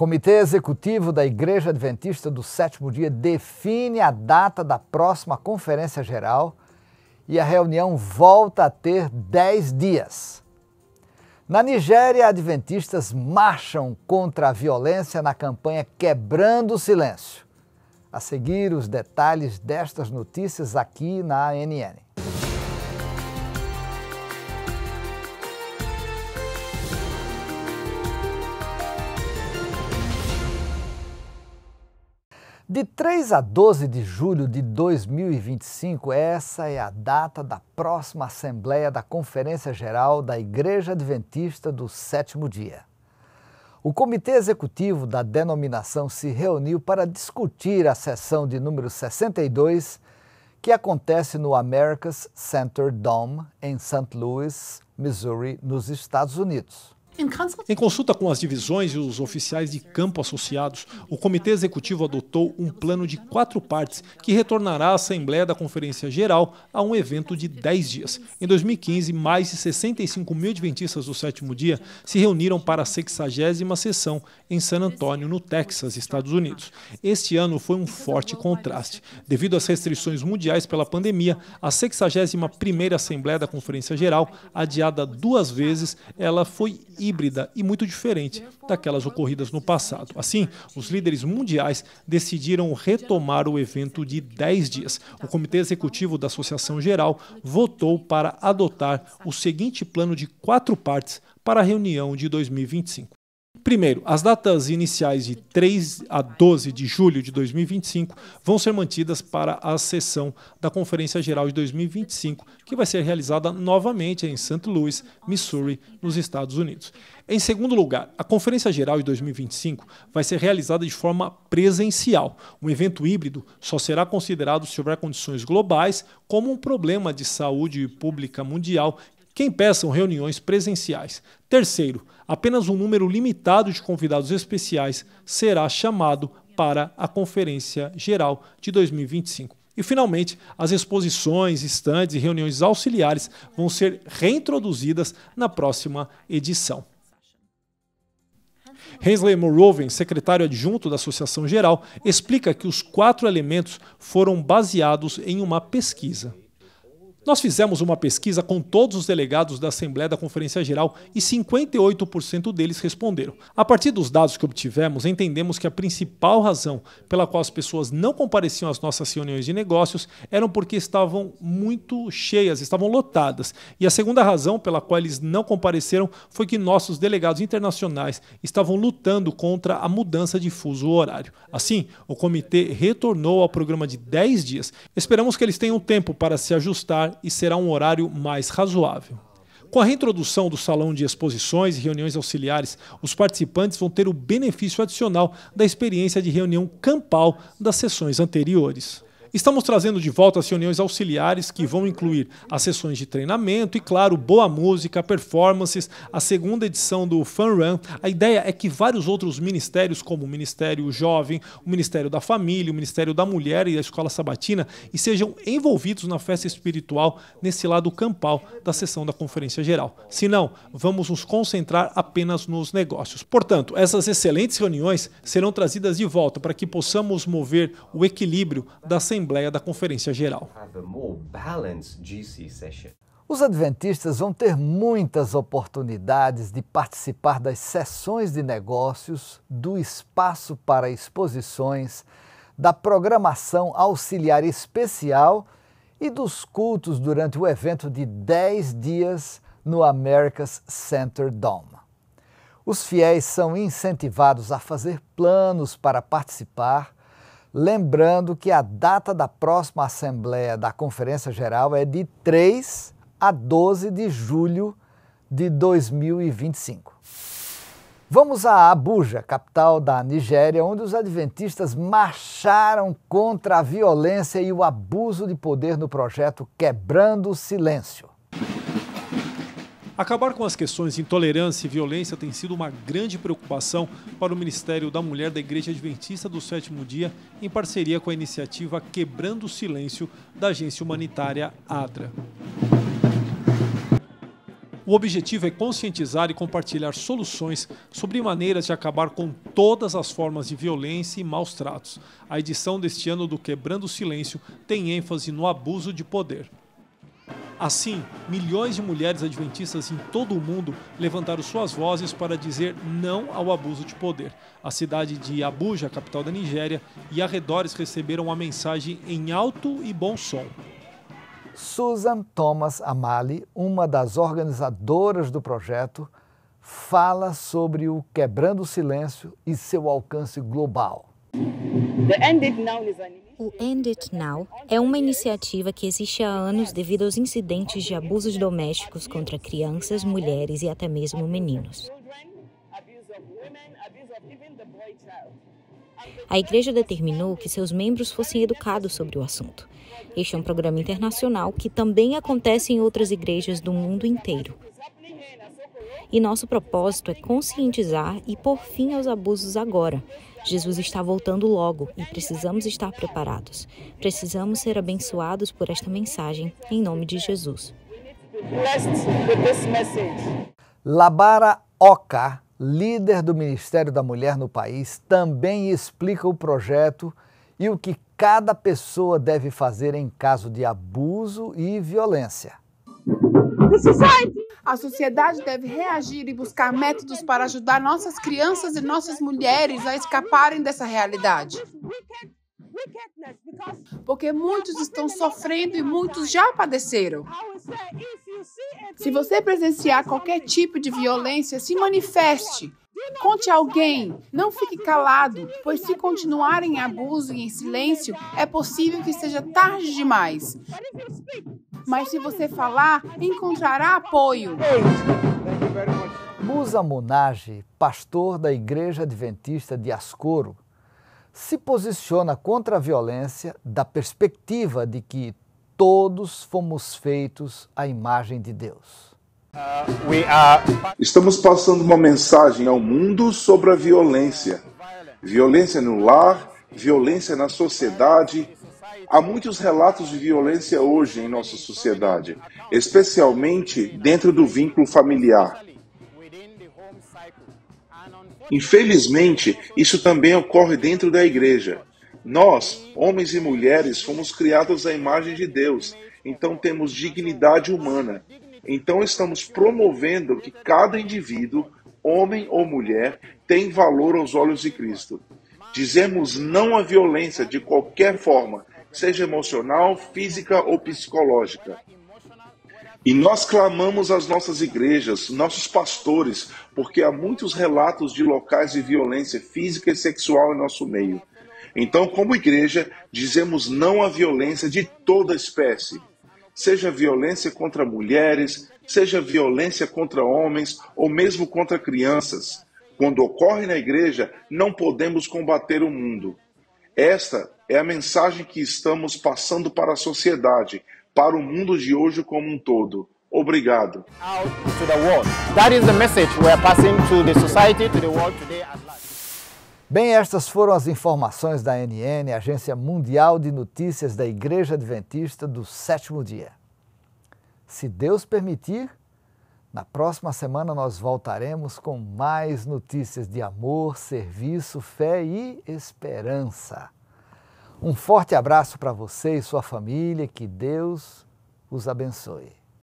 Comitê Executivo da Igreja Adventista do Sétimo Dia define a data da próxima Conferência Geral e a reunião volta a ter 10 dias. Na Nigéria, adventistas marcham contra a violência na campanha Quebrando o Silêncio. A seguir, os detalhes destas notícias aqui na ANN. De 3 a 12 de julho de 2025, essa é a data da próxima Assembleia da Conferência Geral da Igreja Adventista do Sétimo Dia. O Comitê Executivo da denominação se reuniu para discutir a sessão de número 62, que acontece no America's Center Dome, em St. Louis, Missouri, nos Estados Unidos. Em consulta com as divisões e os oficiais de campo associados, o Comitê Executivo adotou um plano de quatro partes que retornará à Assembleia da Conferência Geral a um evento de dez dias. Em 2015, mais de 65 mil adventistas do sétimo dia se reuniram para a 60 sessão em San Antonio, no Texas, Estados Unidos. Este ano foi um forte contraste. Devido às restrições mundiais pela pandemia, a 61 primeira Assembleia da Conferência Geral, adiada duas vezes, ela foi híbrida e muito diferente daquelas ocorridas no passado. Assim, os líderes mundiais decidiram retomar o evento de 10 dias. O Comitê Executivo da Associação Geral votou para adotar o seguinte plano de quatro partes para a reunião de 2025. Primeiro, as datas iniciais de 3 a 12 de julho de 2025 vão ser mantidas para a sessão da Conferência Geral de 2025, que vai ser realizada novamente em St. Louis, Missouri, nos Estados Unidos. Em segundo lugar, a Conferência Geral de 2025 vai ser realizada de forma presencial. Um evento híbrido só será considerado se houver condições globais, como um problema de saúde pública mundial que impeçam reuniões presenciais. Terceiro, apenas um número limitado de convidados especiais será chamado para a Conferência Geral de 2025. E, finalmente, as exposições, estandes e reuniões auxiliares vão ser reintroduzidas na próxima edição. Hensley Moroven, secretário adjunto da Associação Geral, explica que os quatro elementos foram baseados em uma pesquisa. Nós fizemos uma pesquisa com todos os delegados da Assembleia da Conferência Geral e 58% deles responderam. A partir dos dados que obtivemos, entendemos que a principal razão pela qual as pessoas não compareciam às nossas reuniões de negócios eram porque estavam muito cheias, estavam lotadas. E a segunda razão pela qual eles não compareceram foi que nossos delegados internacionais estavam lutando contra a mudança de fuso horário. Assim, o comitê retornou ao programa de 10 dias. Esperamos que eles tenham tempo para se ajustar e será um horário mais razoável. Com a reintrodução do salão de exposições e reuniões auxiliares, os participantes vão ter o benefício adicional da experiência de reunião campal das sessões anteriores. Estamos trazendo de volta as reuniões auxiliares que vão incluir as sessões de treinamento e, claro, boa música, performances, a segunda edição do Fun Run. A ideia é que vários outros ministérios, como o Ministério Jovem, o Ministério da Família, o Ministério da Mulher e a Escola Sabatina, e sejam envolvidos na festa espiritual nesse lado campal da sessão da Conferência Geral. Se não, vamos nos concentrar apenas nos negócios. Portanto, essas excelentes reuniões serão trazidas de volta para que possamos mover o equilíbrio da Assembleia Assembleia da Conferência Geral. Os adventistas vão ter muitas oportunidades de participar das sessões de negócios, do espaço para exposições, da programação auxiliar especial e dos cultos durante o evento de 10 dias no America's Center Dome. Os fiéis são incentivados a fazer planos para participar Lembrando que a data da próxima Assembleia da Conferência Geral é de 3 a 12 de julho de 2025. Vamos a Abuja, capital da Nigéria, onde os adventistas marcharam contra a violência e o abuso de poder no projeto Quebrando o Silêncio. Acabar com as questões de intolerância e violência tem sido uma grande preocupação para o Ministério da Mulher da Igreja Adventista do Sétimo Dia, em parceria com a iniciativa Quebrando o Silêncio da agência humanitária ADRA. O objetivo é conscientizar e compartilhar soluções sobre maneiras de acabar com todas as formas de violência e maus tratos. A edição deste ano do Quebrando o Silêncio tem ênfase no abuso de poder. Assim, milhões de mulheres adventistas em todo o mundo levantaram suas vozes para dizer não ao abuso de poder. A cidade de Abuja, capital da Nigéria, e arredores receberam a mensagem em alto e bom som. Susan Thomas Amali, uma das organizadoras do projeto, fala sobre o Quebrando o Silêncio e seu alcance global. O End It Now é uma iniciativa que existe há anos devido aos incidentes de abusos domésticos contra crianças, mulheres e até mesmo meninos. A igreja determinou que seus membros fossem educados sobre o assunto. Este é um programa internacional que também acontece em outras igrejas do mundo inteiro. E nosso propósito é conscientizar e pôr fim aos abusos agora, Jesus está voltando logo e precisamos estar preparados. Precisamos ser abençoados por esta mensagem, em nome de Jesus. Labara Oka, líder do Ministério da Mulher no país, também explica o projeto e o que cada pessoa deve fazer em caso de abuso e violência. A sociedade deve reagir e buscar métodos para ajudar nossas crianças e nossas mulheres a escaparem dessa realidade. Porque muitos estão sofrendo e muitos já padeceram. Se você presenciar qualquer tipo de violência, se manifeste. Conte a alguém, não fique calado, pois se continuar em abuso e em silêncio, é possível que seja tarde demais mas se você falar, encontrará apoio. Musa Munage, pastor da Igreja Adventista de Ascoro, se posiciona contra a violência da perspectiva de que todos fomos feitos à imagem de Deus. Estamos passando uma mensagem ao mundo sobre a violência. Violência no lar, violência na sociedade, Há muitos relatos de violência hoje em nossa sociedade, especialmente dentro do vínculo familiar. Infelizmente, isso também ocorre dentro da igreja. Nós, homens e mulheres, fomos criados à imagem de Deus, então temos dignidade humana. Então estamos promovendo que cada indivíduo, homem ou mulher, tem valor aos olhos de Cristo. Dizemos não à violência de qualquer forma, seja emocional, física ou psicológica. E nós clamamos às nossas igrejas, nossos pastores, porque há muitos relatos de locais de violência física e sexual em nosso meio. Então, como igreja, dizemos não à violência de toda espécie, seja violência contra mulheres, seja violência contra homens ou mesmo contra crianças. Quando ocorre na igreja, não podemos combater o mundo. Esta é a mensagem que estamos passando para a sociedade, para o mundo de hoje como um todo. Obrigado. Bem, estas foram as informações da ANN, Agência Mundial de Notícias da Igreja Adventista do Sétimo Dia. Se Deus permitir, na próxima semana nós voltaremos com mais notícias de amor, serviço, fé e esperança. Um forte abraço para você e sua família, que Deus os abençoe.